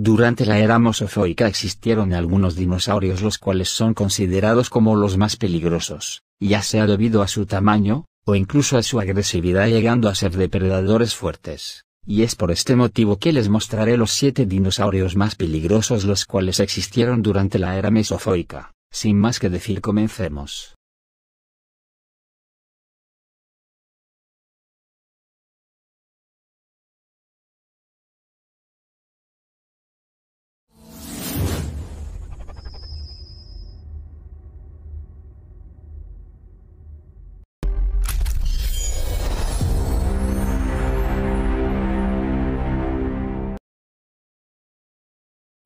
Durante la era Mesozoica existieron algunos dinosaurios los cuales son considerados como los más peligrosos, ya sea debido a su tamaño, o incluso a su agresividad llegando a ser depredadores fuertes, y es por este motivo que les mostraré los siete dinosaurios más peligrosos los cuales existieron durante la era Mesozoica. Sin más que decir comencemos.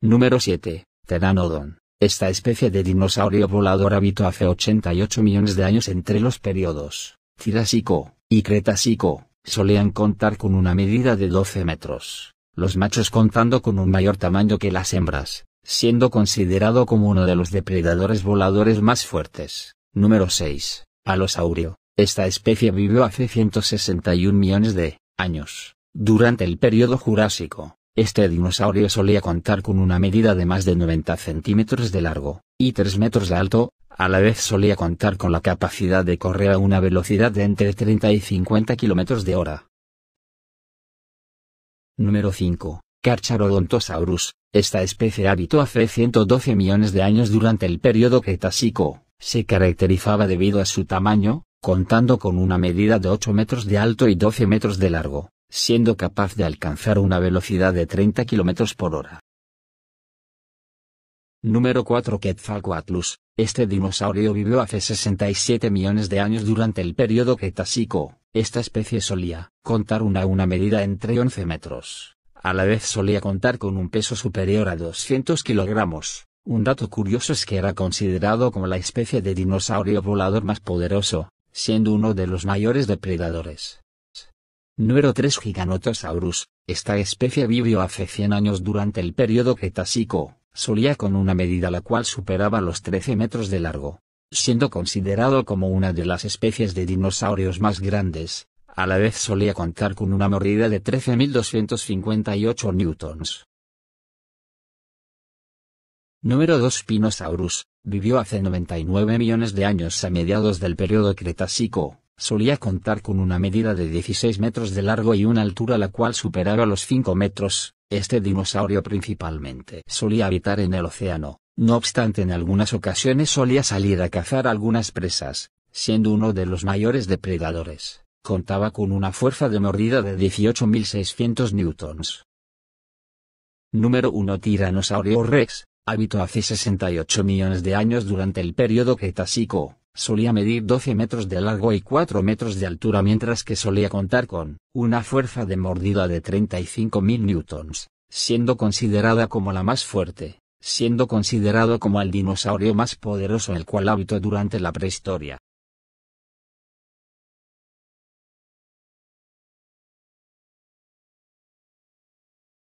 Número 7. Teranodon, Esta especie de dinosaurio volador habitó hace 88 millones de años entre los periodos tirásico y Cretácico. Solían contar con una medida de 12 metros, los machos contando con un mayor tamaño que las hembras, siendo considerado como uno de los depredadores voladores más fuertes. Número 6. Alosaurio. Esta especie vivió hace 161 millones de años, durante el periodo Jurásico. Este dinosaurio solía contar con una medida de más de 90 centímetros de largo, y 3 metros de alto, a la vez solía contar con la capacidad de correr a una velocidad de entre 30 y 50 kilómetros de hora. Número 5. Carcharodontosaurus. Esta especie habitó hace 112 millones de años durante el período Cretácico. Se caracterizaba debido a su tamaño, contando con una medida de 8 metros de alto y 12 metros de largo, siendo capaz de alcanzar una velocidad de 30 km por hora. Número 4 Quetzalcoatlus. Este dinosaurio vivió hace 67 millones de años durante el período Cretácico. Esta especie solía contar una una medida entre 11 metros. A la vez solía contar con un peso superior a 200 kilogramos. Un dato curioso es que era considerado como la especie de dinosaurio volador más poderoso, siendo uno de los mayores depredadores. Número 3 Giganotosaurus. Esta especie vivió hace 100 años durante el período Cretácico, solía con una medida la cual superaba los 13 metros de largo, siendo considerado como una de las especies de dinosaurios más grandes. A la vez solía contar con una mordida de 13.258 newtons. Número 2 Pinosaurus, vivió hace 99 millones de años a mediados del período Cretácico, solía contar con una medida de 16 metros de largo y una altura la cual superaba los 5 metros. Este dinosaurio principalmente solía habitar en el océano, no obstante en algunas ocasiones solía salir a cazar algunas presas, siendo uno de los mayores depredadores. Contaba con una fuerza de mordida de 18.600 newtons. Número 1 Tiranosaurio Rex, habitó hace 68 millones de años durante el período Cretácico solía medir 12 metros de largo y 4 metros de altura mientras que solía contar con una fuerza de mordida de 35.000 newtons, siendo considerada como la más fuerte, siendo considerado como el dinosaurio más poderoso el cual habitó durante la prehistoria.